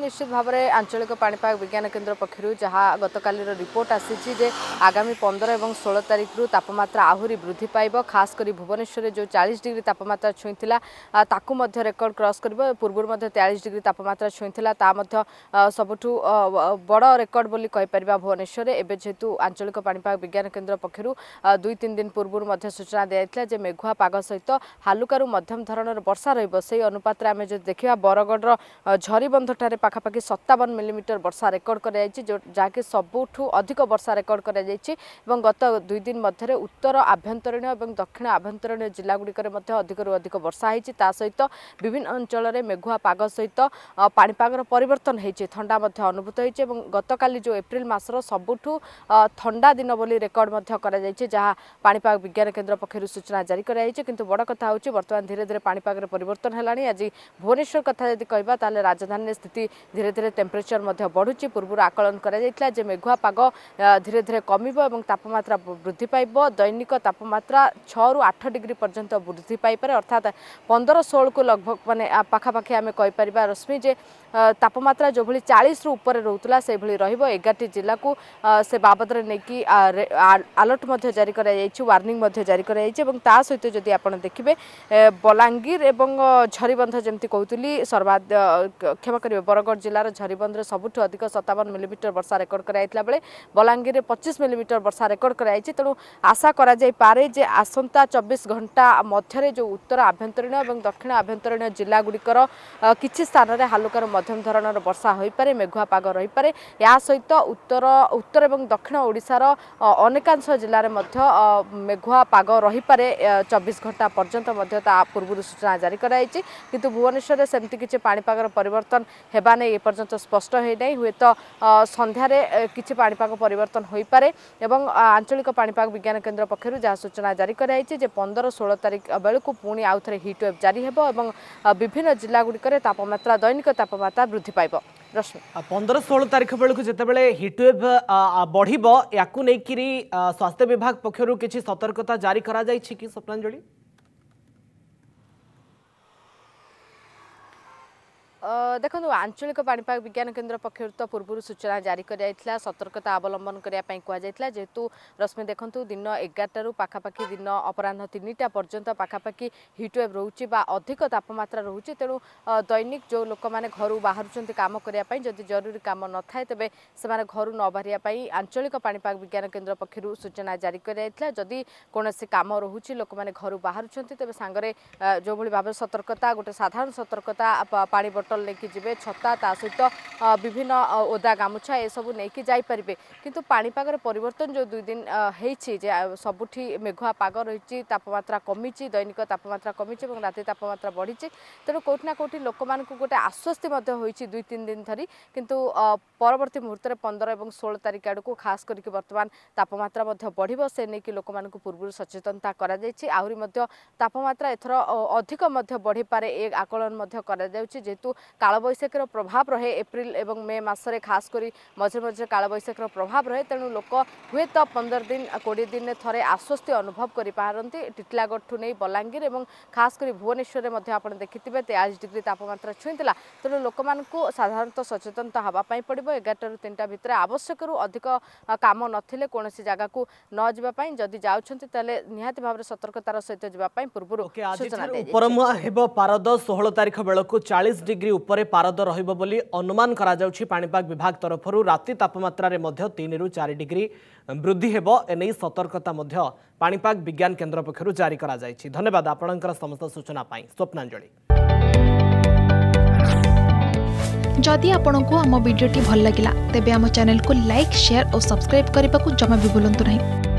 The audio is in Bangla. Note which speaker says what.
Speaker 1: নিশ্চিত ভাবে আঞ্চলিক পাপাগ বিজ্ঞান কেন্দ্র পক্ষ যা গতকাল রিপোর্ট আসিছি যে আগামী পনের এবং ষোল তারিখ তাপমাত্রা আহরি বৃদ্ধি পাইব খাস করে ভুবনেশ্বরে যে চাশ ডিগ্রি তাপমাত্রা ছুঁইলা তাকে রেকর্ড ক্রস করব পূর্ব তেয়াশ ডিগ্রি তাপমাত্রা ছুঁইলা তা সবুঠ বড় রেকর্ড বলে কেপার ভুবনেশ্বরে এবে যেহেতু আঞ্চলিক পাপাগ বিজ্ঞান কেন্দ্র পক্ষ দুই তিন দিন পূর্ব সূচনা দিয়েছিল যে মেঘুয়া পাগ সহ হালুকার মধ্যম ধরনের বর্ষা রহব সেই অনুপাতে আমি যদি দেখা ঝরিবন্ধ ঠার পাখাপাখি সত্তাবন মিলিমিটর বর্ষা রেকর্ড করা যাই যাকে সবুঠু অধিক বর্ষা রেকর্ড করা যাই এবং গত দুই দিন মধ্যে উত্তর আভ্যন্তরীণ এবং দক্ষিণ আভ্যন্তরীণ জেলাগুড়িকরে মধ্যে অধিকরু অধিক বর্ষা হয়েছে তা সহিত বিভিন্ন অঞ্চলের মেঘুয়া পাগ সহিত পাপাগর পরিবর্তন হয়েছে থা অনুভূত হয়েছে এবং গতকাল যে এপ্রিল মাসর সবুঠু থা দিন বলে রেকর্ড করা যাই যা পাপাগ বিজ্ঞান কেন্দ্র পক্ষ সূচনা জারি করা হয়েছে কিন্তু বড় কথা হচ্ছে বর্তমান ধীরে ধীরে পাপাগের পরিবর্তন হল আজ ভুবনেশ্বর কথা যদি কহা তাহলে রাজধানীর স্থিতি ধীরে ধীরে টেম্পরেচর মধ্যে বড়ুচি পূর্বর আকলন করা যাইতলা যে মেঘুয়া পাগ ধীরে ধীরে কমিব এবং তাপমাত্রা বৃদ্ধি পাইব দৈনিক তাপমাত্রা ছু আঠ ডিগ্রি পর্যন্ত বৃদ্ধি পাইপারে অর্থাৎ পনেরো ষোলকু লগভগ মানে পাখাপাখি আমি কইপারিবা রশ্মি যে তাপমাত্রা যেভাবে চাশরু উপরে রহুলা সেইভাবে রহব এগারটি জেলাকু সে বাবদরে নেই আলর্ট মধ্যে জারি করা যাই ওয়ার্নিং মধ্যে জারি করা যাই এবং তা সহ যদি আপনার দেখবে বলাঙ্গীর এবং ঝরিবন্ধ যেমন কৌলি সর্বাধ ক্ষমা করবে বর ବରଗଡ଼ ଜିଲ୍ଲାର ଝରିବନ୍ଧରେ ସବୁଠୁ ଅଧିକ ସତାବନ ମିଲିମିଟର ବର୍ଷା ରେକର୍ଡ କରାଯାଇଥିଲା ବେଳେ ବଲାଙ୍ଗୀରରେ ପଚିଶ ମିଲିମିଟର ବର୍ଷା ରେକର୍ଡ କରାଯାଇଛି ତେଣୁ ଆଶା କରାଯାଇପାରେ ଯେ ଆସନ୍ତା ଚବିଶ ଘଣ୍ଟା ମଧ୍ୟରେ ଯେଉଁ ଉତ୍ତର ଆଭ୍ୟନ୍ତରୀଣ ଏବଂ ଦକ୍ଷିଣ ଆଭ୍ୟନ୍ତରୀଣ ଜିଲ୍ଲାଗୁଡ଼ିକର କିଛି ସ୍ଥାନରେ ହାଲୁକାର ମଧ୍ୟମ ଧରଣର ବର୍ଷା ହୋଇପାରେ ମେଘୁଆ ପାଗ ରହିପାରେ ଏହା ସହିତ ଉତ୍ତର ଉତ୍ତର ଏବଂ ଦକ୍ଷିଣ ଓଡ଼ିଶାର ଅନେକାଂଶ ଜିଲ୍ଲାରେ ମଧ୍ୟ ମେଘୁଆ ପାଗ ରହିପାରେ ଚବିଶ ଘଣ୍ଟା ପର୍ଯ୍ୟନ୍ତ ମଧ୍ୟ ତା ପୂର୍ବରୁ ସୂଚନା ଜାରି କରାଯାଇଛି କିନ୍ତୁ ଭୁବନେଶ୍ୱରରେ ସେମିତି କିଛି ପାଣିପାଗର ପରିବର୍ତ୍ତନ ହେବା ପାଣିପାଗ ଏପର୍ଯ୍ୟନ୍ତ ସ୍ପଷ୍ଟ ହୋଇନାହିଁ ହୁଏତ ସନ୍ଧ୍ୟାରେ କିଛି ପାଣିପାଗ ପରିବର୍ତ୍ତନ ହୋଇପାରେ ଏବଂ ଆଞ୍ଚଳିକ ପାଣିପାଗ ବିଜ୍ଞାନ କେନ୍ଦ୍ର ପକ୍ଷରୁ ଯାହା ସୂଚନା ଜାରି କରାଯାଇଛି ଯେ ପନ୍ଦର ଷୋହଳ ତାରିଖ ବେଳକୁ ପୁଣି ଆଉ ଥରେ ହିଟ୍ ୱେଭ୍ ଜାରି ହେବ ଏବଂ ବିଭିନ୍ନ ଜିଲ୍ଲା ଗୁଡ଼ିକରେ ତାପମାତ୍ରା ଦୈନିକ ତାପମାତ୍ରା ବୃଦ୍ଧି ପାଇବ
Speaker 2: ପନ୍ଦର ଷୋହଳ ତାରିଖ ବେଳକୁ ଯେତେବେଳେ ହିଟ୍ ହିଟ୍ୱେଭ୍ ବଢ଼ିବ ୟାକୁ ନେଇକିରି ସ୍ୱାସ୍ଥ୍ୟ ବିଭାଗ ପକ୍ଷରୁ କିଛି ସତର୍କତା ଜାରି କରାଯାଇଛି କି ସ୍ୱପ୍ନାଞ୍ଜଳି
Speaker 1: ଦେଖନ୍ତୁ ଆଞ୍ଚଳିକ ପାଣିପାଗ ବିଜ୍ଞାନ କେନ୍ଦ୍ର ପକ୍ଷରୁ ତ ପୂର୍ବରୁ ସୂଚନା ଜାରି କରାଯାଇଥିଲା ସତର୍କତା ଅବଲମ୍ବନ କରିବା ପାଇଁ କୁହାଯାଇଥିଲା ଯେହେତୁ ରଶ୍ମି ଦେଖନ୍ତୁ ଦିନ ଏଗାରଟାରୁ ପାଖାପାଖି ଦିନ ଅପରାହ୍ନ ତିନିଟା ପର୍ଯ୍ୟନ୍ତ ପାଖାପାଖି ହିଟ୍ୱେଭ୍ ରହୁଛି ବା ଅଧିକ ତାପମାତ୍ରା ରହୁଛି ତେଣୁ ଦୈନିକ ଯେଉଁ ଲୋକମାନେ ଘରୁ ବାହାରୁଛନ୍ତି କାମ କରିବା ପାଇଁ ଯଦି ଜରୁରୀ କାମ ନଥାଏ ତେବେ ସେମାନେ ଘରୁ ନ ବାହାରିବା ପାଇଁ ଆଞ୍ଚଳିକ ପାଣିପାଗ ବିଜ୍ଞାନ କେନ୍ଦ୍ର ପକ୍ଷରୁ ସୂଚନା ଜାରି କରାଯାଇଥିଲା ଯଦି କୌଣସି କାମ ରହୁଛି ଲୋକମାନେ ଘରୁ ବାହାରୁଛନ୍ତି ତେବେ ସାଙ୍ଗରେ ଯେଉଁଭଳି ଭାବରେ ସତର୍କତା ଗୋଟେ ସାଧାରଣ ସତର୍କତା ପାଣି ବଟ বটল নেই যাবে ছতা তা সহিত বিভিন্ন ওদা গামুছা এসব নেই যাইপারে কিন্তু পাপাগর পরিবর্তন যে দুই দিন হয়েছি যে সবুঠি মেঘুয়া পাগ রয়েছে তাপমাত্রা কমিছে দৈনিক তাপমাত্রা কমিছে এবং রাতে তাপমাত্রা বড়িছে তেমন কোটি না কোটি লোক গোটে আশ্বস্তি হয়েছে দুই তিন দিন ধর কিন্তু পরবর্তী মুহূর্তে পনেরো এবং ষোল তারিখ আড়ক খাস করি বর্তমান তাপমাত্রা বড় সে নেই লোক পূর্ব সচেতনতা করা যাই আহরি তাপমাত্রা এথর অধিক বড়িপারে এ আকলন করা যাচ্ছে যেহেতু কালবৈশাখীর প্রভাব রহে এপ্রিল এবং মে মাসে খাস করে মঝিরে মঝিরে কালবৈশাখীর প্রভাব রহে তেমন লোক হুয়েত পনের দিন কোড়ি দিনে থরে আশ্বস্তি অনুভব করে পারতে টিটলাগড়ঠু নেই বলাঙ্গীর এবং খাস করে ভুবনেশ্বরের মধ্যে আপনার দেখিবে তেয়াশ ডিগ্রি তাপমাত্রা ছুঁইলা তেমন লোক সাধারণত সচেতনতা হওয়া পড়ব এগারটার তিনটা ভিতরে আবশ্যকর অধিক কাম নথিলে কোণী জায়গাকে ন যাওয়া যদি যাচ্ছেন তাহলে নিহতি ভাবে সতর্কতার সহ যা পূর্ব উপরমুয়া
Speaker 2: হব পারদ ষোহল তারিখ বেড়ে চাশ ডিগ্রি डिग्री उपारद रही अनुमान करणिपग विभाग तरफ राति तापम्रेनि चार डिग्री वृद्धि होने सतर्कता पापाग विज्ञान केन्द्र पक्ष जारी करा धन्यवाद आपण समस्त सूचना स्वप्नांजलि
Speaker 1: जदि आपण को आम भिड्टे भल लगा तेब चेल को लाइक सेयार और सब्सक्राइब करने को जमा भी बुलां नहीं